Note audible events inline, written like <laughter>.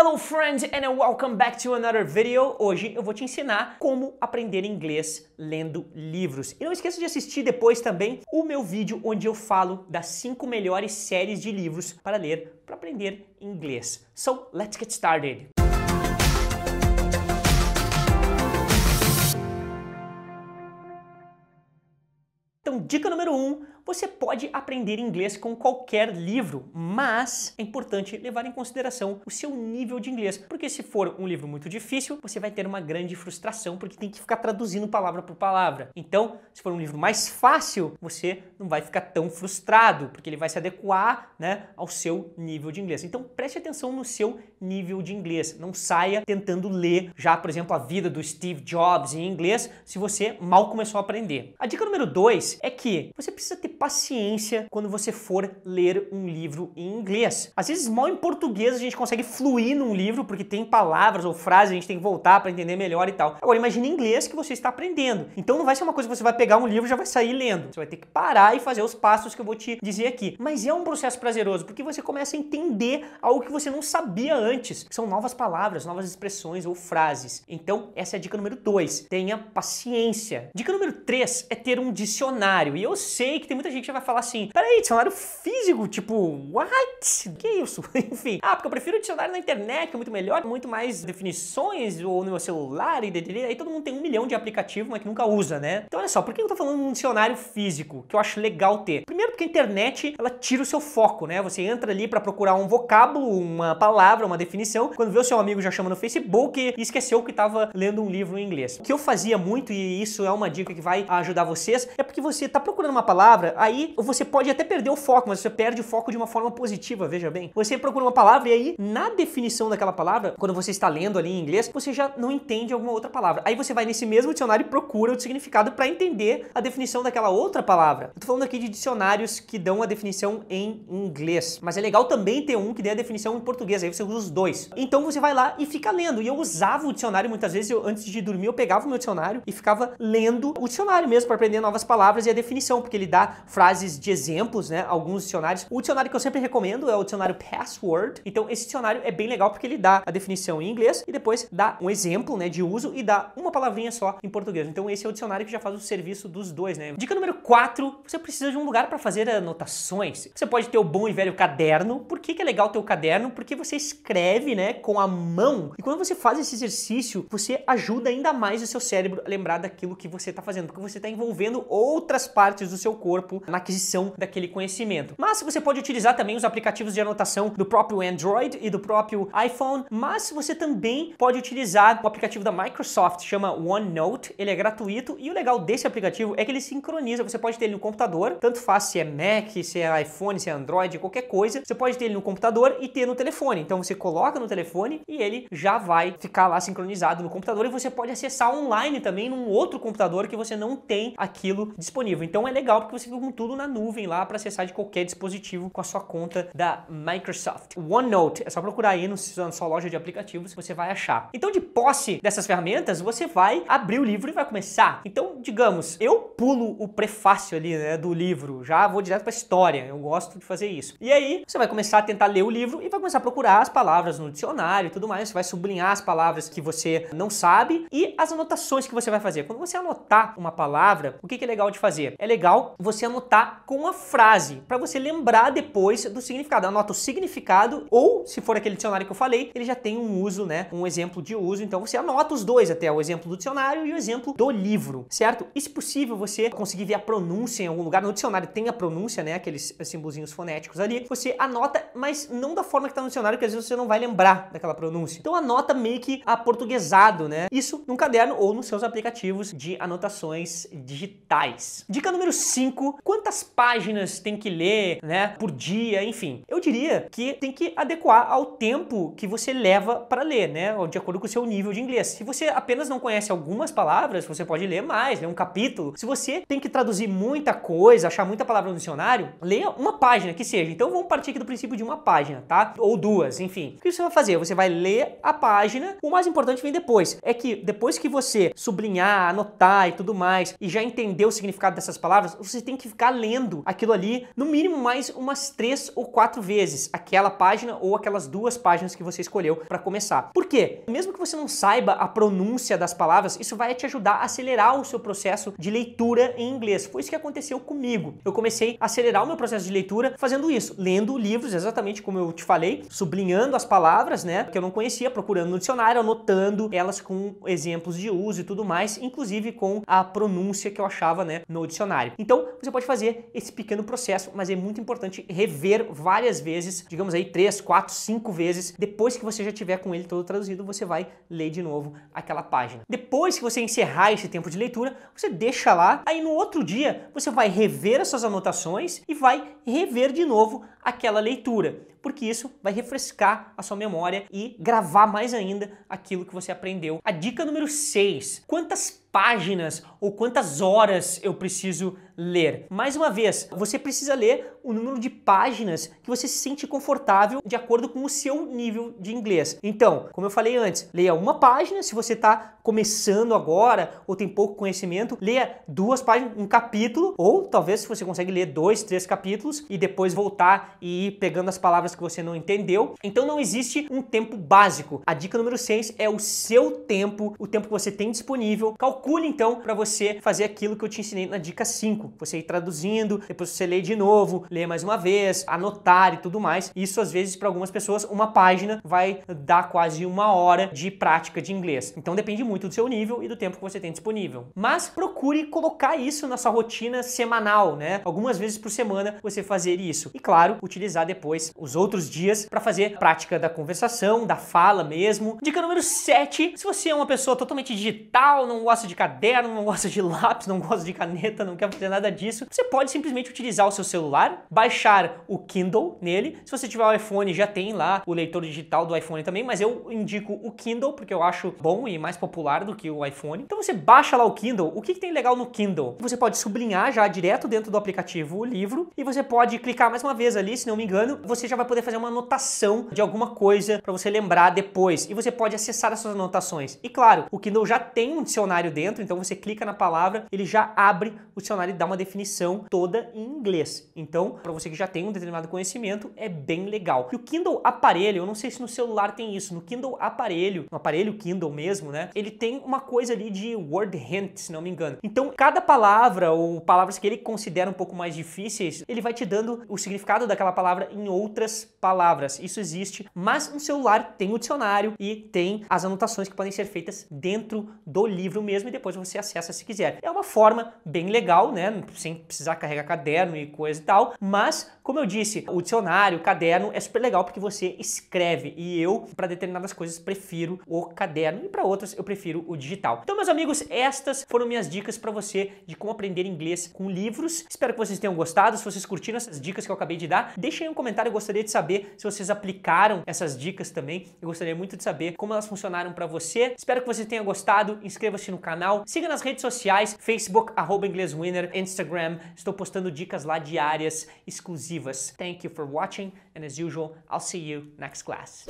Hello friends and welcome back to another video. Hoje eu vou te ensinar como aprender inglês lendo livros. E não esqueça de assistir depois também o meu vídeo onde eu falo das 5 melhores séries de livros para ler para aprender inglês. So, let's get started. Então, dica número 1, um, você pode aprender inglês com qualquer livro, mas é importante levar em consideração o seu nível de inglês, porque se for um livro muito difícil, você vai ter uma grande frustração, porque tem que ficar traduzindo palavra por palavra. Então, se for um livro mais fácil, você não vai ficar tão frustrado, porque ele vai se adequar né, ao seu nível de inglês. Então, preste atenção no seu nível de inglês. Não saia tentando ler já, por exemplo, a vida do Steve Jobs em inglês, se você mal começou a aprender. A dica número dois é que você precisa ter paciência quando você for ler um livro em inglês. Às vezes, mal em português, a gente consegue fluir num livro porque tem palavras ou frases, a gente tem que voltar para entender melhor e tal. Agora, imagine inglês que você está aprendendo. Então, não vai ser uma coisa que você vai pegar um livro e já vai sair lendo. Você vai ter que parar e fazer os passos que eu vou te dizer aqui. Mas é um processo prazeroso porque você começa a entender algo que você não sabia antes. São novas palavras, novas expressões ou frases. Então, essa é a dica número 2. Tenha paciência. Dica número 3 é ter um dicionário. E eu sei que tem muita muita gente vai falar assim: peraí, dicionário físico? Tipo, what? Que isso? <laughs> Enfim. Ah, porque eu prefiro dicionário na internet, que é muito melhor, muito mais definições, ou no meu celular, e dedê. Aí todo mundo tem um milhão de aplicativos, mas que nunca usa, né? Então olha só, por que eu tô falando de um dicionário físico, que eu acho legal ter? Primeiro porque a internet, ela tira o seu foco, né? Você entra ali para procurar um vocábulo, uma palavra, uma definição, quando vê o seu amigo já chama no Facebook e esqueceu que estava lendo um livro em inglês. O que eu fazia muito, e isso é uma dica que vai ajudar vocês, é porque você tá procurando uma palavra, aí você pode até perder o foco, mas você perde o foco de uma forma positiva, veja bem. Você procura uma palavra e aí, na definição daquela palavra, quando você está lendo ali em inglês, você já não entende alguma outra palavra. Aí você vai nesse mesmo dicionário e procura o significado para entender a definição daquela outra palavra. Eu tô falando aqui de dicionários que dão a definição em inglês, mas é legal também ter um que dê a definição em português, aí você usa os dois. Então você vai lá e fica lendo. E eu usava o dicionário muitas vezes, eu, antes de dormir, eu pegava o meu dicionário e ficava lendo o dicionário mesmo para aprender novas palavras e a definição, porque ele dá frases de exemplos, né? Alguns dicionários. O dicionário que eu sempre recomendo é o dicionário Password. Então, esse dicionário é bem legal porque ele dá a definição em inglês e depois dá um exemplo, né, de uso e dá uma palavrinha só em português. Então, esse é o dicionário que já faz o serviço dos dois, né? Dica número 4, você precisa de um lugar para fazer anotações. Você pode ter o bom e velho caderno. Por que, que é legal ter o caderno? Porque você escreve, né, com a mão. E quando você faz esse exercício, você ajuda ainda mais o seu cérebro a lembrar daquilo que você está fazendo, porque você está envolvendo outras partes do seu corpo na aquisição daquele conhecimento. Mas você pode utilizar também os aplicativos de anotação do próprio Android e do próprio iPhone, mas você também pode utilizar o aplicativo da Microsoft, chama OneNote, ele é gratuito e o legal desse aplicativo é que ele sincroniza, você pode ter ele no computador, tanto faz se é Mac, se é iPhone, se é Android, qualquer coisa, você pode ter ele no computador e ter no telefone. Então você coloca no telefone e ele já vai ficar lá sincronizado no computador e você pode acessar online também num outro computador que você não tem aquilo disponível. Então é legal porque você fica com com tudo na nuvem lá para acessar de qualquer dispositivo com a sua conta da Microsoft. OneNote, é só procurar aí no, na sua loja de aplicativos que você vai achar. Então, de posse dessas ferramentas, você vai abrir o livro e vai começar. Então, digamos, eu pulo o prefácio ali, né, do livro, já vou direto para a história. Eu gosto de fazer isso. E aí, você vai começar a tentar ler o livro e vai começar a procurar as palavras no dicionário e tudo mais, você vai sublinhar as palavras que você não sabe e as anotações que você vai fazer. Quando você anotar uma palavra, o que, que é legal de fazer? É legal você anotar anotar com a frase, para você lembrar depois do significado. Anota o significado ou, se for aquele dicionário que eu falei, ele já tem um uso, né? Um exemplo de uso. Então você anota os dois até, o exemplo do dicionário e o exemplo do livro, certo? E se possível você conseguir ver a pronúncia em algum lugar, no dicionário tem a pronúncia, né? Aqueles símbolos fonéticos ali. Você anota, mas não da forma que tá no dicionário, que às vezes você não vai lembrar daquela pronúncia. Então anota meio que portuguesado né? Isso num caderno ou nos seus aplicativos de anotações digitais. Dica número 5 quantas páginas tem que ler, né, por dia, enfim. Eu diria que tem que adequar ao tempo que você leva para ler, né, de acordo com o seu nível de inglês. Se você apenas não conhece algumas palavras, você pode ler mais, ler um capítulo. Se você tem que traduzir muita coisa, achar muita palavra no dicionário, leia uma página que seja. Então vamos partir aqui do princípio de uma página, tá? Ou duas, enfim. O que você vai fazer? Você vai ler a página. O mais importante vem depois. É que depois que você sublinhar, anotar e tudo mais, e já entender o significado dessas palavras, você tem que ficar lendo aquilo ali, no mínimo mais umas três ou quatro vezes, aquela página ou aquelas duas páginas que você escolheu para começar. Por quê? Mesmo que você não saiba a pronúncia das palavras, isso vai te ajudar a acelerar o seu processo de leitura em inglês. Foi isso que aconteceu comigo. Eu comecei a acelerar o meu processo de leitura fazendo isso, lendo livros, exatamente como eu te falei, sublinhando as palavras, né, que eu não conhecia, procurando no dicionário, anotando elas com exemplos de uso e tudo mais, inclusive com a pronúncia que eu achava, né, no dicionário. Então, você pode pode fazer esse pequeno processo, mas é muito importante rever várias vezes, digamos aí três, quatro, cinco vezes. Depois que você já tiver com ele todo traduzido, você vai ler de novo aquela página. Depois que você encerrar esse tempo de leitura, você deixa lá. Aí no outro dia você vai rever as suas anotações e vai rever de novo aquela leitura, porque isso vai refrescar a sua memória e gravar mais ainda aquilo que você aprendeu. A dica número 6: quantas páginas ou quantas horas eu preciso ler? Mais uma vez, você precisa ler o número de páginas que você se sente confortável de acordo com o seu nível de inglês. Então, como eu falei antes, leia uma página se você está começando agora ou tem pouco conhecimento, leia duas páginas, um capítulo, ou talvez se você consegue ler dois, três capítulos e depois voltar e ir pegando as palavras que você não entendeu. Então não existe um tempo básico. A dica número 6 é o seu tempo, o tempo que você tem disponível. Calcule então para você fazer aquilo que eu te ensinei na dica 5. Você ir traduzindo, depois você lê de novo, lê mais uma vez, anotar e tudo mais. Isso às vezes para algumas pessoas uma página vai dar quase uma hora de prática de inglês. Então depende muito do seu nível e do tempo que você tem disponível. Mas procure colocar isso na sua rotina semanal, né? Algumas vezes por semana você fazer isso. E claro, utilizar depois os outros dias para fazer prática da conversação, da fala mesmo. Dica número 7, se você é uma pessoa totalmente digital, não gosta de caderno, não gosta de <laughs> lápis, não gosta de caneta, não quer fazer nada disso, você pode simplesmente utilizar o seu celular, baixar o Kindle nele. Se você tiver o iPhone, já tem lá o leitor digital do iPhone também, mas eu indico o Kindle porque eu acho bom e mais popular do que o iPhone. Então você baixa lá o Kindle. O que, que tem legal no Kindle? Você pode sublinhar já direto dentro do aplicativo o livro e você pode clicar mais uma vez ali ali, se não me engano, você já vai poder fazer uma anotação de alguma coisa para você lembrar depois. E você pode acessar essas anotações. E claro, o Kindle já tem um dicionário dentro, então você clica na palavra, ele já abre o dicionário e dá uma definição toda em inglês. Então, para você que já tem um determinado conhecimento, é bem legal. E o Kindle aparelho, eu não sei se no celular tem isso, no Kindle aparelho, no aparelho Kindle mesmo, né? Ele tem uma coisa ali de word hint, se não me engano. Então, cada palavra ou palavras que ele considera um pouco mais difíceis, ele vai te dando o significado da aquela palavra em outras palavras. Isso existe, mas um celular tem o dicionário e tem as anotações que podem ser feitas dentro do livro mesmo e depois você acessa se quiser. É uma forma bem legal, né? Sem precisar carregar caderno e coisa e tal, mas como eu disse, o dicionário, o caderno é super legal porque você escreve e eu, para determinadas coisas, prefiro o caderno e para outras eu prefiro o digital. Então, meus amigos, estas foram minhas dicas para você de como aprender inglês com livros. Espero que vocês tenham gostado. Se vocês curtiram essas dicas que eu acabei de dar, deixem aí um comentário. Eu gostaria de saber se vocês aplicaram essas dicas também. Eu gostaria muito de saber como elas funcionaram para você. Espero que você tenha gostado. Inscreva-se no canal, siga nas redes sociais: Facebook, arroba Inglês Winner, Instagram. Estou postando dicas lá diárias exclusivas divas. Thank you for watching, and as usual, I'll see you next class.